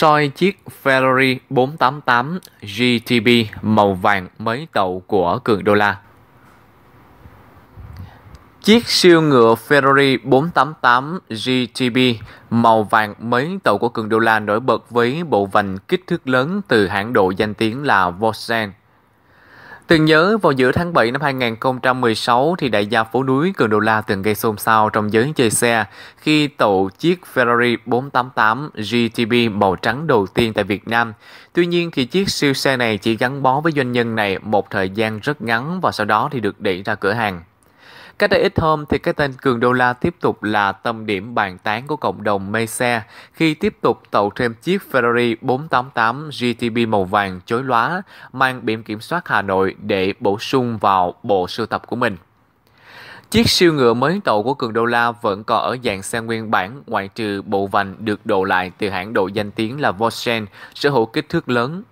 soi chiếc Ferrari 488 GTB màu vàng mấy tậu của Cường Đô La. Chiếc siêu ngựa Ferrari 488 GTB màu vàng mấy tàu của Cường Đô La nổi bật với bộ vành kích thước lớn từ hãng độ danh tiếng là Volkswagen. Từng nhớ vào giữa tháng 7 năm 2016 thì đại gia phố núi Cường Đô La từng gây xôn xao trong giới chơi xe khi tậu chiếc Ferrari 488 GTB màu trắng đầu tiên tại Việt Nam. Tuy nhiên thì chiếc siêu xe này chỉ gắn bó với doanh nhân này một thời gian rất ngắn và sau đó thì được đẩy ra cửa hàng. Cách đây ít hôm thì cái tên Cường Đô La tiếp tục là tâm điểm bàn tán của cộng đồng mê xe khi tiếp tục tậu thêm chiếc Ferrari 488 GTB màu vàng chối lóa mang biển kiểm soát Hà Nội để bổ sung vào bộ sưu tập của mình. Chiếc siêu ngựa mới tậu của Cường Đô La vẫn còn ở dạng xe nguyên bản ngoại trừ bộ vành được độ lại từ hãng độ danh tiếng là Volkswagen sở hữu kích thước lớn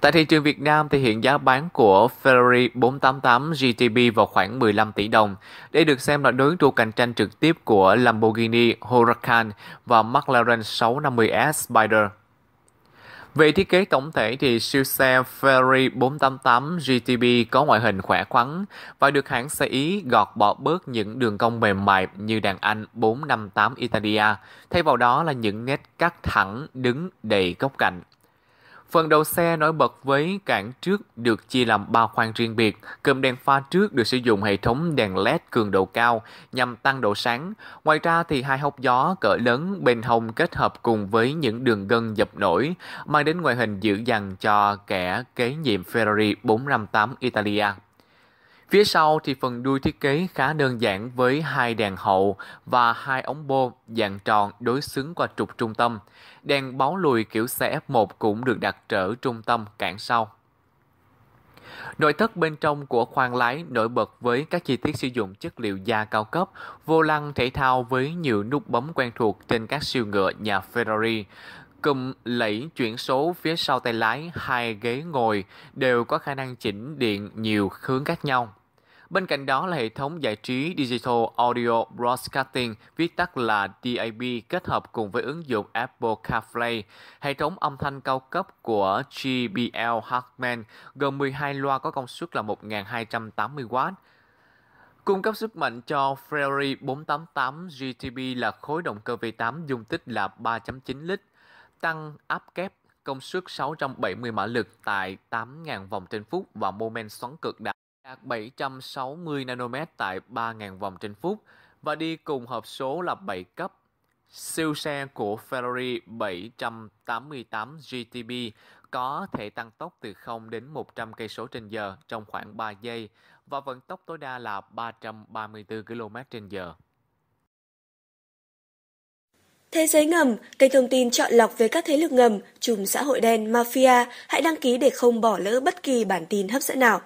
Tại thị trường Việt Nam thì hiện giá bán của Ferrari 488 GTB vào khoảng 15 tỷ đồng. Đây được xem là đối thủ cạnh tranh trực tiếp của Lamborghini Huracan và McLaren 650S Spider. Về thiết kế tổng thể thì siêu xe Ferrari 488 GTB có ngoại hình khỏe khoắn và được hãng xe Ý gọt bỏ bớt những đường cong mềm mại như đàn Anh 458 Italia, thay vào đó là những nét cắt thẳng đứng đầy góc cạnh. Phần đầu xe nổi bật với cản trước được chia làm 3 khoang riêng biệt. Cụm đèn pha trước được sử dụng hệ thống đèn LED cường độ cao nhằm tăng độ sáng. Ngoài ra thì hai hốc gió cỡ lớn bên hông kết hợp cùng với những đường gân dập nổi mang đến ngoại hình dữ dằn cho kẻ kế nhiệm Ferrari 458 Italia. Phía sau thì phần đuôi thiết kế khá đơn giản với hai đèn hậu và hai ống bô dạng tròn đối xứng qua trục trung tâm. Đèn báo lùi kiểu xe F1 cũng được đặt trở trung tâm cản sau. Nội thất bên trong của khoang lái nổi bật với các chi tiết sử dụng chất liệu da cao cấp, vô lăng thể thao với nhiều nút bấm quen thuộc trên các siêu ngựa nhà Ferrari. Cụm lẫy chuyển số phía sau tay lái, hai ghế ngồi đều có khả năng chỉnh điện nhiều hướng khác nhau. Bên cạnh đó là hệ thống giải trí Digital Audio Broadcasting, viết tắt là DAB, kết hợp cùng với ứng dụng Apple CarPlay. Hệ thống âm thanh cao cấp của JBL Hartman gồm 12 loa có công suất là 1280W, Cung cấp sức mạnh cho Ferrari 488 GTB là khối động cơ V8 dung tích là 3.9 lít, tăng áp kép công suất 670 mã lực tại 8.000 vòng trên phút và mô men xoắn cực đạt đạt 760 nanomet tại 3.000 vòng trên phút và đi cùng hộp số là 7 cấp. Siêu xe của Ferrari 788 GTB có thể tăng tốc từ 0 đến 100 cây số trên giờ trong khoảng 3 giây và vận tốc tối đa là 334 km trên giờ Thế giới ngầm, kênh thông tin chọn lọc về các thế lực ngầm, chùm xã hội đen, mafia, hãy đăng ký để không bỏ lỡ bất kỳ bản tin hấp dẫn nào.